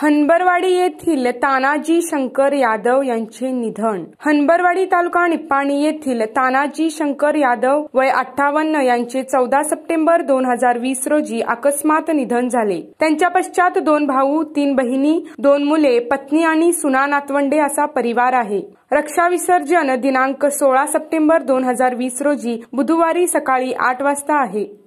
हनबरवाडी येथील तानाजी शंकर यादव यांचे निधन हनबरवाडी तालुका निप्पाणी येथील तानाजी शंकर यादव वय अठ्ठावन्न यांचे चौदा सप्टेंबर दोन हजार वीस रोजी अकस्मात निधन झाले त्यांच्या पश्चात दोन भाऊ तीन बहिणी दोन मुले पत्नी आणि सुना नातवंडे असा परिवार आहे रक्षा विसर्जन दिनांक सोळा सप्टेंबर दोन हजार वीस रोजी बुधवारी सकाळी आठ वाजता आहे